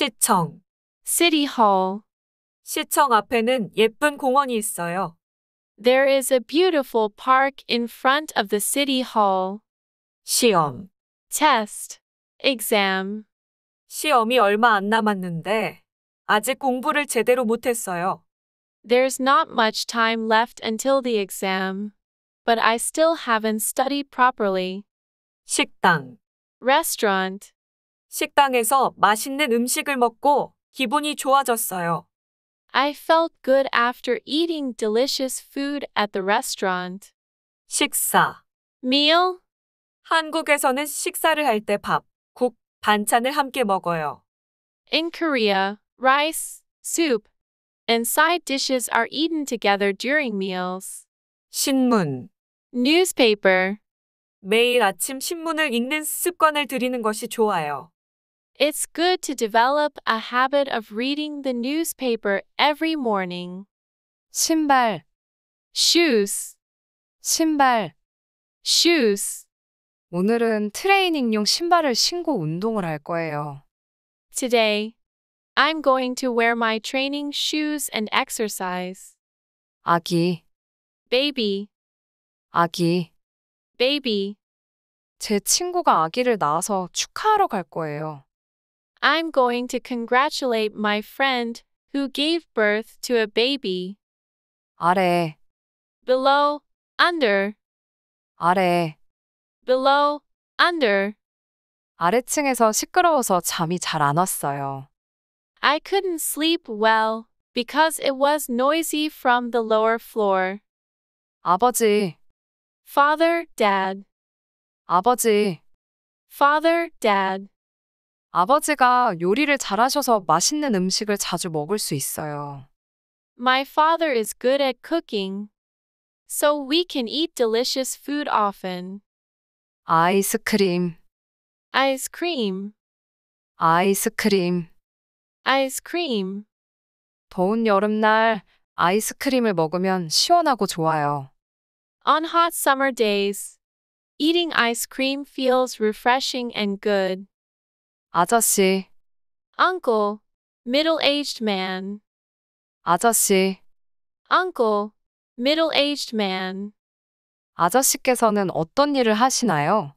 시청, City Hall. 시청 앞에는 예쁜 공원이 있어요. There is a beautiful park in front of the City Hall. 시험, Test. Exam. 시험이 얼마 안 남았는데 아직 공부를 제대로 못했어요. There's not much time left until the exam. But I still haven't studied properly. 식당, Restaurant. 식당에서 맛있는 음식을 먹고 기분이 좋아졌어요. I felt good after eating delicious food at the restaurant. 식사. meal. 한국에서는 식사를 할 때 밥, 국, 반찬을 함께 먹어요. In Korea, rice, soup, and side dishes are eaten together during meals. 신문. newspaper. 매일 아침 신문을 읽는 습관을 들이는 것이 좋아요. It's good to develop a habit of reading the newspaper every morning. 신발 shoes 신발 shoes 오늘은 트레이닝용 신발을 신고 운동을 할 거예요. Today I'm going to wear my training shoes and exercise. 아기 baby 아기 baby 제 친구가 아기를 낳아서 축하하러 갈 거예요. I'm going to congratulate my friend who gave birth to a baby. 아래 below under 아래 below under 아래층에서 시끄러워서 잠이 잘 안 왔어요. I couldn't sleep well because it was noisy from the lower floor. 아버지 father dad 아버지 father dad 아버지가 요리를 잘하셔서 맛있는 음식을 자주 먹을 수 있어요. My father is good at cooking, so we can eat delicious food often. 아이스크림, Ice cream, 아이스크림. ice cream. 더운 여름날 아이스크림을 먹으면 시원하고 좋아요. On hot summer days, eating ice cream feels refreshing and good. 아저씨, uncle, middle-aged man, 아저씨, uncle, middle-aged man. 아저씨께서는 어떤 일을 하시나요?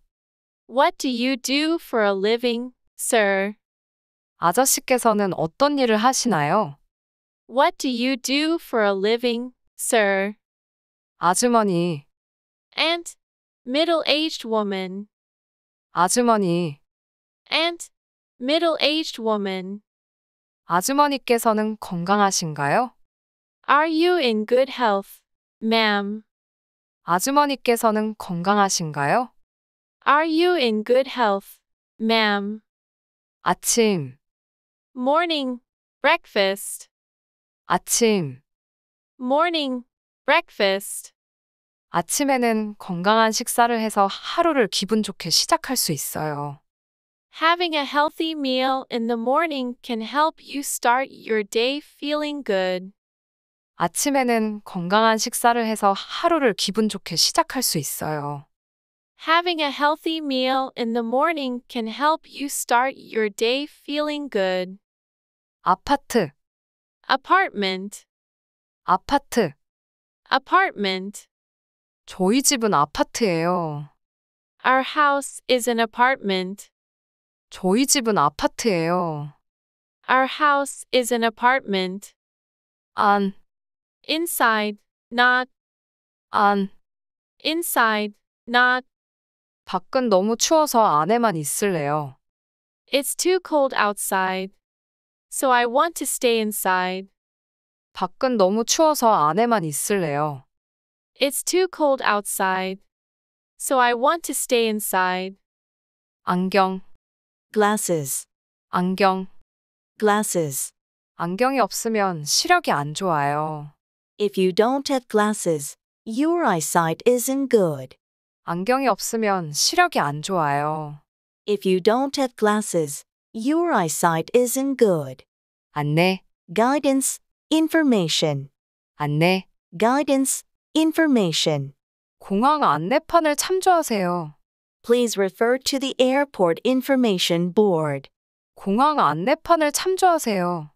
What do you do for a living, sir? 아저씨께서는 어떤 일을 하시나요? What do you do for a living, sir? 아주머니, Aunt, middle-aged woman, 아주머니, aunt, middle-aged woman. 아주머니께서는 건강하신가요? Are you in good health, ma'am? 아주머니께서는 건강하신가요? Are you in good health, ma'am? 아침, Morning, breakfast. 아침. Morning, breakfast. 아침에는 건강한 식사를 해서 하루를 기분 좋게 시작할 수 있어요. Having a healthy meal in the morning can help you start your day feeling good. 아침에는 건강한 식사를 해서 하루를 기분 좋게 시작할 수 있어요. Having a healthy meal in the morning can help you start your day feeling good. 아파트, Apartment, 아파트. apartment. 저희 집은 아파트예요. Our house is an apartment. 저희 집은 아파트예요. Our house is an apartment. 안, Inside, not. 안. Inside, not. 밖은 너무 추워서 안에만 있을래요. It's too cold outside. So I want to stay inside. 밖은 너무 추워서 안에만 있을래요. It's too cold outside. So I want to stay inside. 안경, glasses 안경 glasses 안경이 없으면 시력이 안 좋아요. If you don't have glasses, your eyesight isn't good. 안경이 없으면 시력이 안 좋아요. If you don't have glasses, your eyesight isn't good. 안내 guidance information 안내 guidance information 공항 안내판을 참조하세요 please refer to the airport information board. 공항 안내판을 참조하세요.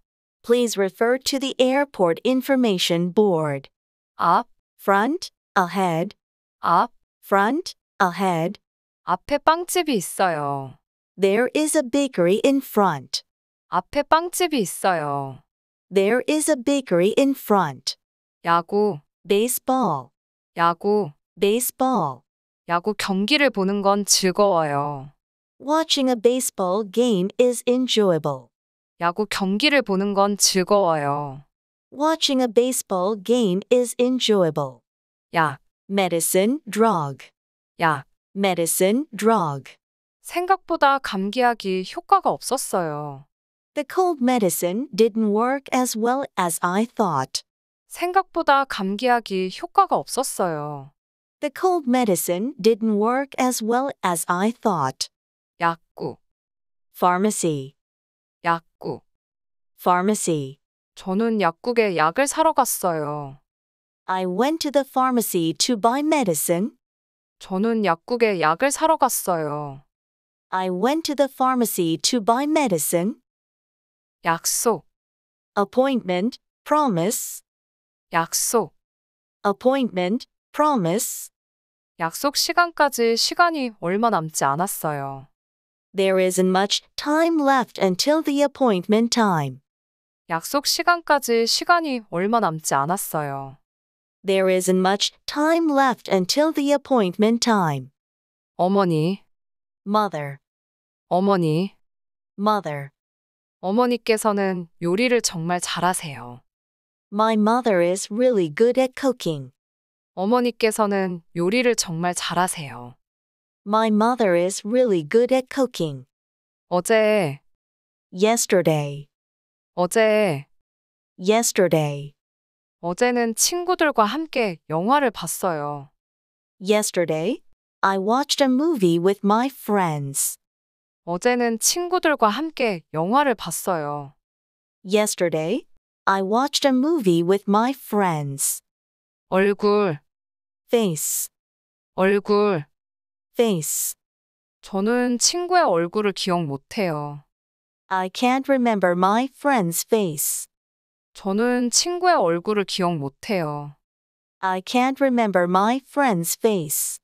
Please refer to the airport information board. 앞, front, ahead, 앞, front, ahead. 앞에 빵집이 있어요. There is a bakery in front. 앞에 빵집이 있어요. There is a bakery in front. 야구, baseball, 야구, baseball. 야구 경기를 보는 건 즐거워요. Watching a baseball game is enjoyable. 야구 경기를 보는 건 즐거워요. Watching a baseball game is enjoyable. 약, medicine, drug. 약, medicine, drug. 생각보다 감기약이 효과가 없었어요. The cold medicine didn't work as well as I thought. 생각보다 감기약이 효과가 없었어요. The cold medicine didn't work as well as I thought. 약국 pharmacy 약국 pharmacy 저는 약국에 약을 사러 갔어요. I went to the pharmacy to buy medicine. 저는 약국에 약을 사러 갔어요. I went to the pharmacy to buy medicine. 약속 appointment promise 약속 appointment promise. 약속 시간까지 시간이 얼마 남지 않았어요. There isn't much time left until the appointment time. 약속 시간까지 시간이 얼마 남지 않았어요. There isn't much time left until the appointment time. 어머니, Mother, 어머니, mother. 어머니께서는 요리를 정말 잘하세요. My mother is really good at cooking. 어머니께서는 요리를 정말 잘하세요. My mother is really good at cooking. 어제, Yesterday, 어제, yesterday, 어제는 친구들과 함께 영화를 봤어요. yesterday, I watched a movie with my friends. 어제는 친구들과 함께 영화를 봤어요. Yesterday, I watched a movie with my friends. 얼굴, face, 얼굴. face. 저는 친구의 얼굴을 기억 못해요. I can't remember my friend's face. 저는 친구의 얼굴을 기억 못해요. I can't remember my friend's face.